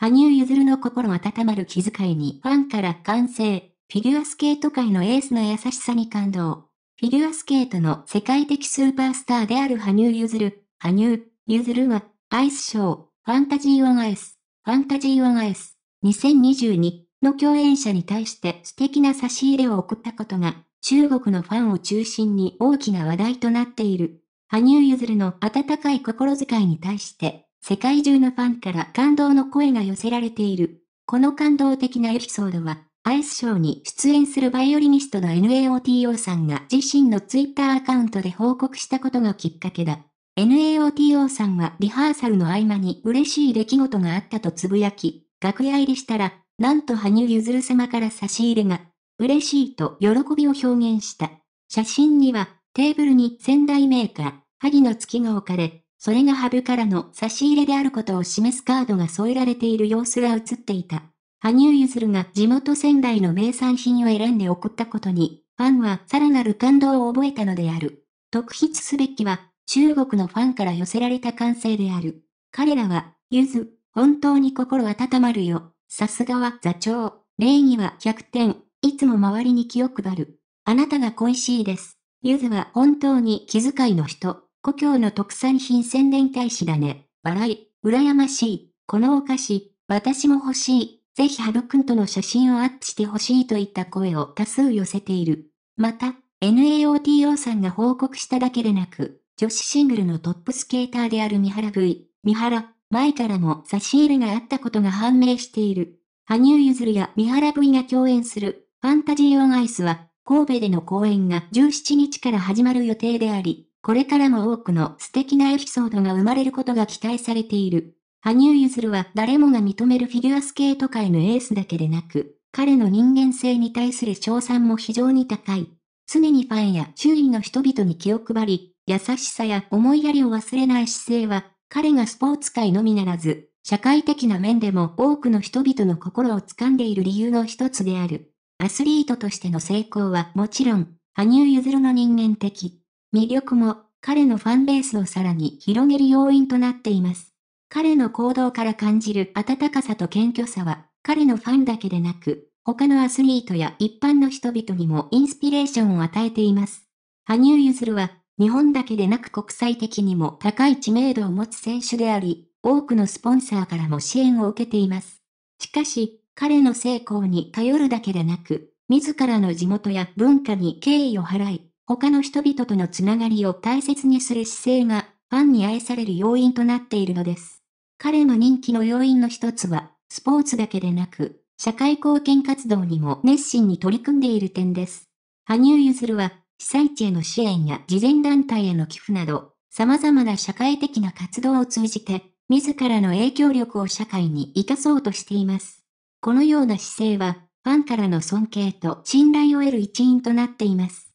羽生結弦の心温まる気遣いにファンから歓声。フィギュアスケート界のエースの優しさに感動。フィギュアスケートの世界的スーパースターである羽生結弦。羽生結弦は、アイスショー、ファンタジー・オン・アイス、ファンタジー・オン・アイス、2022の共演者に対して素敵な差し入れを送ったことが、中国のファンを中心に大きな話題となっている。羽生結弦の温かい心遣いに対して、世界中のファンから感動の声が寄せられている。この感動的なエピソードは、アイスショーに出演するバイオリニストの NAOTO さんが自身のツイッターアカウントで報告したことがきっかけだ。NAOTO さんはリハーサルの合間に嬉しい出来事があったとつぶやき、楽屋入りしたら、なんと羽生結弦様から差し入れが、嬉しいと喜びを表現した。写真には、テーブルに仙台メーカー、萩の月が置かれ、それがハブからの差し入れであることを示すカードが添えられている様子が映っていた。羽生結弦が地元仙台の名産品を選んで送ったことに、ファンはさらなる感動を覚えたのである。特筆すべきは、中国のファンから寄せられた歓声である。彼らは、ゆず、本当に心温まるよ。さすがは座長。礼儀は100点。いつも周りに気を配る。あなたが恋しいです。ゆずは本当に気遣いの人。故郷の特産品宣伝大使だね。笑い、羨ましい。このお菓子、私も欲しい。ぜひハブくんとの写真をアップしてほしいといった声を多数寄せている。また、NAOTO さんが報告しただけでなく、女子シングルのトップスケーターである三原 V、三原、前からも差し入れがあったことが判明している。羽生結弦や三原 V が共演する、ファンタジーオンアイスは、神戸での公演が17日から始まる予定であり、これからも多くの素敵なエピソードが生まれることが期待されている。羽生結弦は誰もが認めるフィギュアスケート界のエースだけでなく、彼の人間性に対する賞賛も非常に高い。常にファンや周囲の人々に気を配り、優しさや思いやりを忘れない姿勢は、彼がスポーツ界のみならず、社会的な面でも多くの人々の心を掴んでいる理由の一つである。アスリートとしての成功はもちろん、羽生結弦の人間的、魅力も彼のファンベースをさらに広げる要因となっています。彼の行動から感じる温かさと謙虚さは、彼のファンだけでなく、他のアスリートや一般の人々にもインスピレーションを与えています。羽生結弦は、日本だけでなく国際的にも高い知名度を持つ選手であり、多くのスポンサーからも支援を受けています。しかし、彼の成功に頼るだけでなく、自らの地元や文化に敬意を払い、他の人々とのつながりを大切にする姿勢が、ファンに愛される要因となっているのです。彼の人気の要因の一つは、スポーツだけでなく、社会貢献活動にも熱心に取り組んでいる点です。羽生結弦は、被災地への支援や慈善団体への寄付など、様々な社会的な活動を通じて、自らの影響力を社会に生かそうとしています。このような姿勢は、ファンからの尊敬と信頼を得る一因となっています。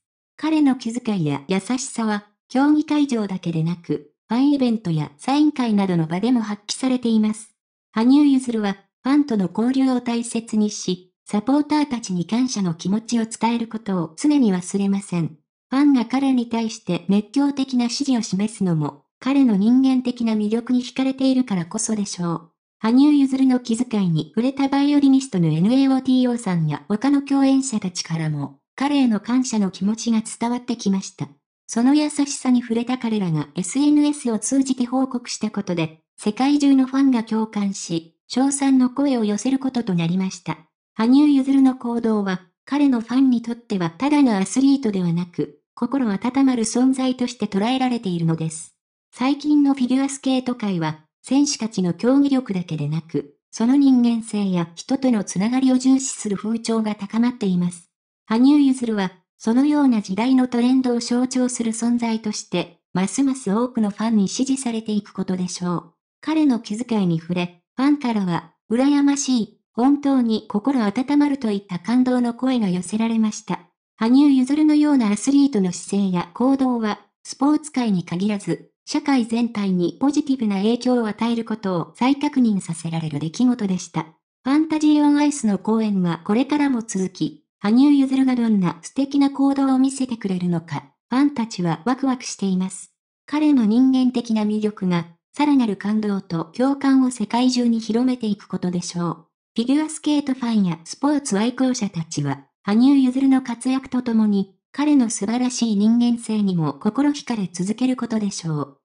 彼の気遣いや優しさは、競技会場だけでなく、ファンイベントやサイン会などの場でも発揮されています。羽生結弦は、ファンとの交流を大切にし、サポーターたちに感謝の気持ちを伝えることを常に忘れません。ファンが彼に対して熱狂的な支持を示すのも、彼の人間的な魅力に惹かれているからこそでしょう。羽生結弦の気遣いに触れたバイオリニストの NAOTO さんや他の共演者たちからも、彼への感謝の気持ちが伝わってきました。その優しさに触れた彼らが SNS を通じて報告したことで、世界中のファンが共感し、称賛の声を寄せることとなりました。羽生結弦の行動は、彼のファンにとってはただのアスリートではなく、心温まる存在として捉えられているのです。最近のフィギュアスケート界は、選手たちの競技力だけでなく、その人間性や人とのつながりを重視する風潮が高まっています。羽生結弦は、そのような時代のトレンドを象徴する存在として、ますます多くのファンに支持されていくことでしょう。彼の気遣いに触れ、ファンからは、羨ましい、本当に心温まるといった感動の声が寄せられました。羽生結弦のようなアスリートの姿勢や行動は、スポーツ界に限らず、社会全体にポジティブな影響を与えることを再確認させられる出来事でした。ファンタジー・オン・アイスの公演はこれからも続き、羽生結弦がどんな素敵な行動を見せてくれるのか、ファンたちはワクワクしています。彼の人間的な魅力が、さらなる感動と共感を世界中に広めていくことでしょう。フィギュアスケートファンやスポーツ愛好者たちは、羽生結弦の活躍とともに、彼の素晴らしい人間性にも心惹かれ続けることでしょう。